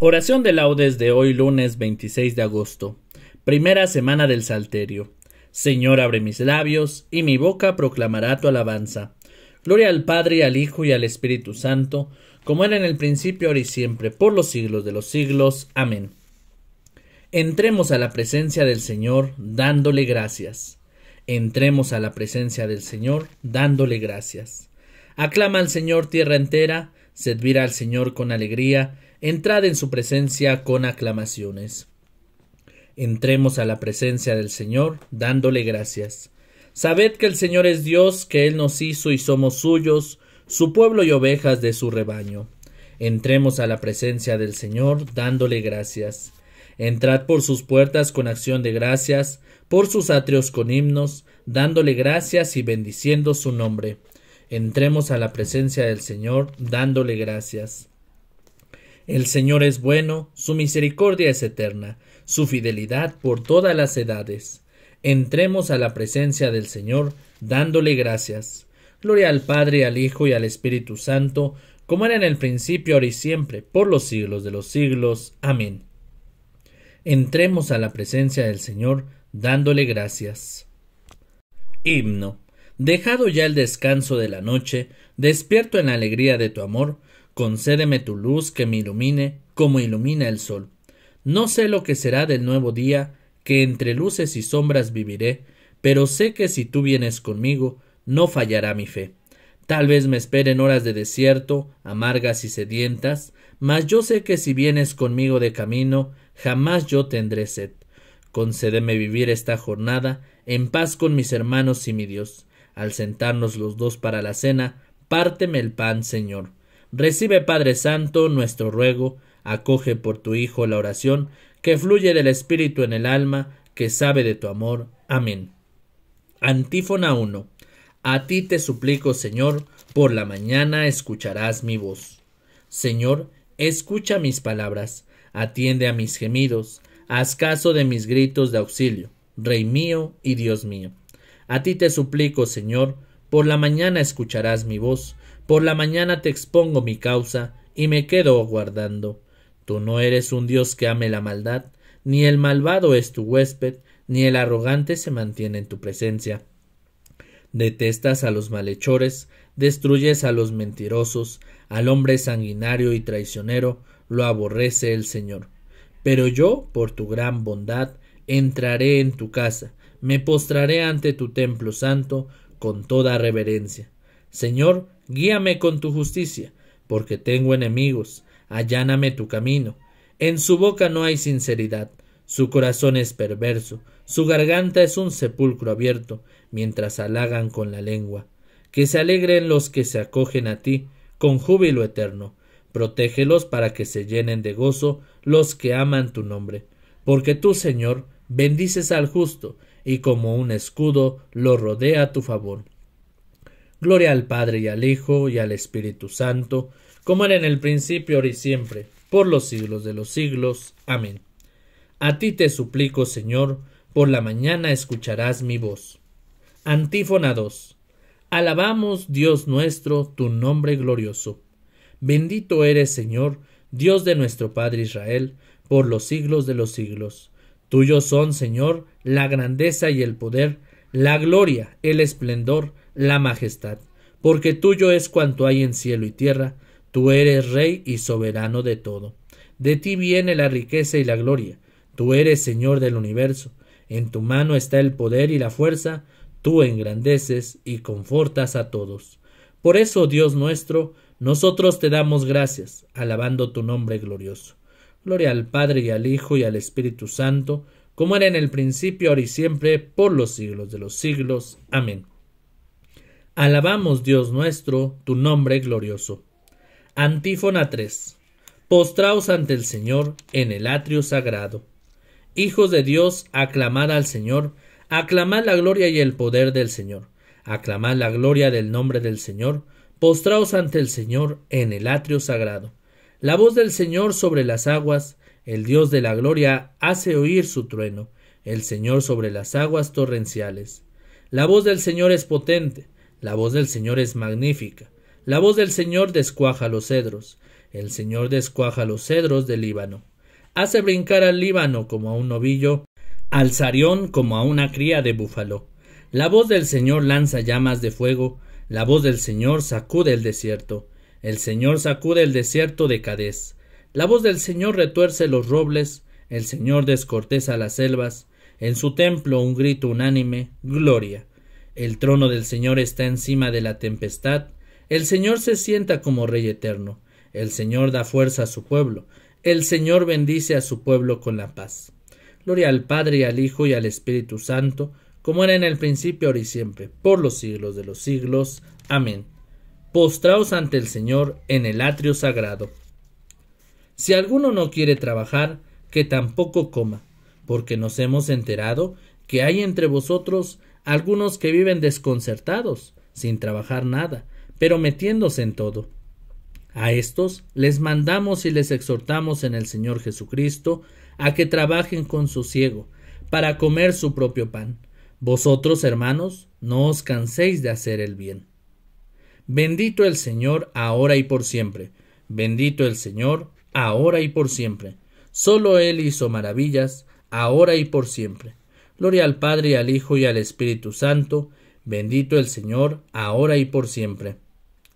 Oración de laudes de hoy lunes 26 de agosto, primera semana del Salterio. Señor, abre mis labios, y mi boca proclamará tu alabanza. Gloria al Padre, al Hijo y al Espíritu Santo, como era en el principio, ahora y siempre, por los siglos de los siglos. Amén. Entremos a la presencia del Señor dándole gracias. Entremos a la presencia del Señor dándole gracias. Aclama al Señor tierra entera, servirá al Señor con alegría, entrad en su presencia con aclamaciones. Entremos a la presencia del Señor dándole gracias. Sabed que el Señor es Dios, que Él nos hizo y somos suyos, su pueblo y ovejas de su rebaño. Entremos a la presencia del Señor dándole gracias. Entrad por sus puertas con acción de gracias, por sus atrios con himnos, dándole gracias y bendiciendo su nombre. Entremos a la presencia del Señor dándole gracias. El Señor es bueno, su misericordia es eterna, su fidelidad por todas las edades. Entremos a la presencia del Señor dándole gracias. Gloria al Padre, al Hijo y al Espíritu Santo, como era en el principio, ahora y siempre, por los siglos de los siglos. Amén. Entremos a la presencia del Señor dándole gracias. Himno. Dejado ya el descanso de la noche, despierto en la alegría de tu amor, Concédeme tu luz que me ilumine como ilumina el sol. No sé lo que será del nuevo día, que entre luces y sombras viviré, pero sé que si tú vienes conmigo, no fallará mi fe. Tal vez me esperen horas de desierto, amargas y sedientas, mas yo sé que si vienes conmigo de camino, jamás yo tendré sed. Concédeme vivir esta jornada en paz con mis hermanos y mi Dios. Al sentarnos los dos para la cena, párteme el pan, Señor. Recibe, Padre Santo, nuestro ruego, acoge por tu Hijo la oración, que fluye del Espíritu en el alma, que sabe de tu amor. Amén. Antífona 1. A ti te suplico, Señor, por la mañana escucharás mi voz. Señor, escucha mis palabras, atiende a mis gemidos, haz caso de mis gritos de auxilio, Rey mío y Dios mío. A ti te suplico, Señor, por la mañana escucharás mi voz. Por la mañana te expongo mi causa y me quedo guardando. Tú no eres un Dios que ame la maldad, ni el malvado es tu huésped, ni el arrogante se mantiene en tu presencia. Detestas a los malhechores, destruyes a los mentirosos, al hombre sanguinario y traicionero, lo aborrece el Señor. Pero yo, por tu gran bondad, entraré en tu casa, me postraré ante tu templo santo con toda reverencia Señor, guíame con tu justicia, porque tengo enemigos, alláname tu camino. En su boca no hay sinceridad, su corazón es perverso, su garganta es un sepulcro abierto, mientras halagan con la lengua. Que se alegren los que se acogen a ti, con júbilo eterno. Protégelos para que se llenen de gozo los que aman tu nombre. Porque tú, Señor, bendices al justo, y como un escudo lo rodea a tu favor. Gloria al Padre y al Hijo y al Espíritu Santo, como era en el principio, ahora y siempre, por los siglos de los siglos. Amén. A ti te suplico, Señor, por la mañana escucharás mi voz. Antífona 2. Alabamos, Dios nuestro, tu nombre glorioso. Bendito eres, Señor, Dios de nuestro Padre Israel, por los siglos de los siglos. Tuyos son, Señor, la grandeza y el poder, la gloria, el esplendor, la majestad, porque tuyo es cuanto hay en cielo y tierra, tú eres rey y soberano de todo. De ti viene la riqueza y la gloria, tú eres Señor del universo, en tu mano está el poder y la fuerza, tú engrandeces y confortas a todos. Por eso, Dios nuestro, nosotros te damos gracias, alabando tu nombre glorioso. Gloria al Padre y al Hijo y al Espíritu Santo, como era en el principio, ahora y siempre, por los siglos de los siglos. Amén. Alabamos, Dios nuestro, tu nombre glorioso. Antífona 3. Postraos ante el Señor en el atrio sagrado. Hijos de Dios, aclamad al Señor, aclamad la gloria y el poder del Señor, aclamad la gloria del nombre del Señor, postraos ante el Señor en el atrio sagrado. La voz del Señor sobre las aguas, el Dios de la gloria hace oír su trueno, el Señor sobre las aguas torrenciales. La voz del Señor es potente, la voz del Señor es magnífica. La voz del Señor descuaja los cedros. El Señor descuaja los cedros del Líbano. Hace brincar al Líbano como a un novillo, al Sarión como a una cría de búfalo. La voz del Señor lanza llamas de fuego. La voz del Señor sacude el desierto. El Señor sacude el desierto de Cadés. La voz del Señor retuerce los robles. El Señor descorteza las selvas. En su templo un grito unánime, Gloria. El trono del Señor está encima de la tempestad. El Señor se sienta como Rey eterno. El Señor da fuerza a su pueblo. El Señor bendice a su pueblo con la paz. Gloria al Padre y al Hijo y al Espíritu Santo, como era en el principio, ahora y siempre, por los siglos de los siglos. Amén. Postraos ante el Señor en el atrio sagrado. Si alguno no quiere trabajar, que tampoco coma, porque nos hemos enterado que hay entre vosotros algunos que viven desconcertados, sin trabajar nada, pero metiéndose en todo. A estos les mandamos y les exhortamos en el Señor Jesucristo a que trabajen con sosiego, para comer su propio pan. Vosotros, hermanos, no os canséis de hacer el bien. Bendito el Señor ahora y por siempre. Bendito el Señor ahora y por siempre. Solo Él hizo maravillas ahora y por siempre. Gloria al Padre, al Hijo y al Espíritu Santo, bendito el Señor, ahora y por siempre.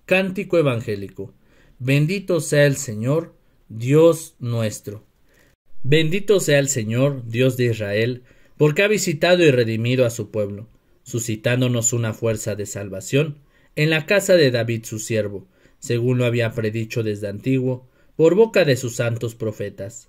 Cántico Evangélico. Bendito sea el Señor, Dios nuestro. Bendito sea el Señor, Dios de Israel, porque ha visitado y redimido a su pueblo, suscitándonos una fuerza de salvación en la casa de David su siervo, según lo había predicho desde antiguo, por boca de sus santos profetas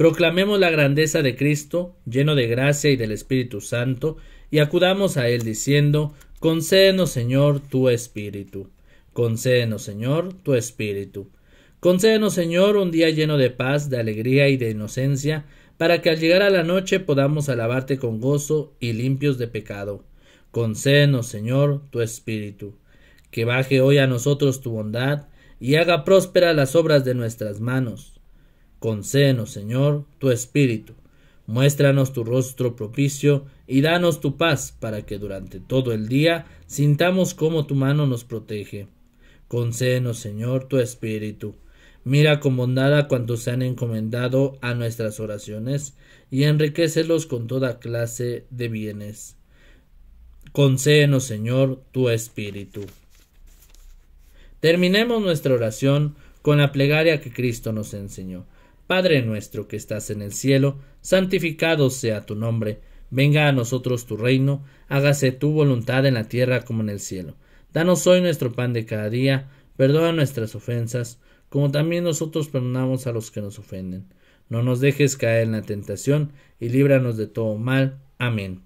Proclamemos la grandeza de Cristo, lleno de gracia y del Espíritu Santo, y acudamos a Él diciendo, Concédenos, Señor, tu Espíritu. Concédenos, Señor, tu Espíritu. Concédenos, Señor, un día lleno de paz, de alegría y de inocencia, para que al llegar a la noche podamos alabarte con gozo y limpios de pecado. Concédenos, Señor, tu Espíritu. Que baje hoy a nosotros tu bondad, y haga próspera las obras de nuestras manos Concénos, Señor, tu espíritu. Muéstranos tu rostro propicio y danos tu paz para que durante todo el día sintamos cómo tu mano nos protege. Concédenos, Señor, tu espíritu. Mira con bondad a cuantos se han encomendado a nuestras oraciones y enriquecelos con toda clase de bienes. Concédenos, Señor, tu espíritu. Terminemos nuestra oración con la plegaria que Cristo nos enseñó. Padre nuestro que estás en el cielo, santificado sea tu nombre, venga a nosotros tu reino, hágase tu voluntad en la tierra como en el cielo. Danos hoy nuestro pan de cada día, perdona nuestras ofensas, como también nosotros perdonamos a los que nos ofenden. No nos dejes caer en la tentación, y líbranos de todo mal. Amén.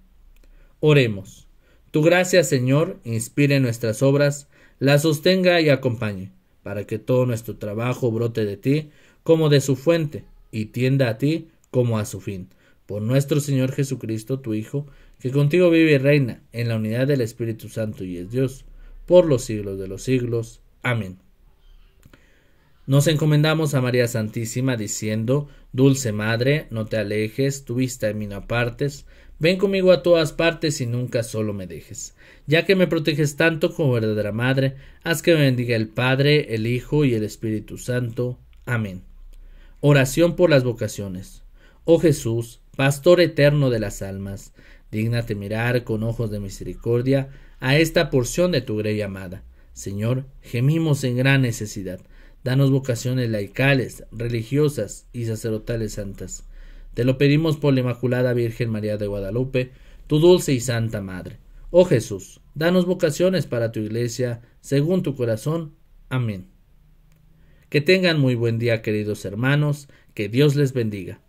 Oremos. Tu gracia, Señor, inspire nuestras obras, las sostenga y acompañe, para que todo nuestro trabajo brote de ti, como de su fuente, y tienda a ti como a su fin. Por nuestro Señor Jesucristo, tu Hijo, que contigo vive y reina en la unidad del Espíritu Santo y es Dios, por los siglos de los siglos. Amén. Nos encomendamos a María Santísima diciendo, Dulce Madre, no te alejes, tu vista en mí no apartes, ven conmigo a todas partes y nunca solo me dejes. Ya que me proteges tanto como verdadera Madre, haz que me bendiga el Padre, el Hijo y el Espíritu Santo. Amén. Oración por las vocaciones. Oh Jesús, Pastor eterno de las almas, dignate mirar con ojos de misericordia a esta porción de tu grey amada. Señor, gemimos en gran necesidad. Danos vocaciones laicales, religiosas y sacerdotales santas. Te lo pedimos por la Inmaculada Virgen María de Guadalupe, tu dulce y santa Madre. Oh Jesús, danos vocaciones para tu iglesia, según tu corazón. Amén. Que tengan muy buen día queridos hermanos, que Dios les bendiga.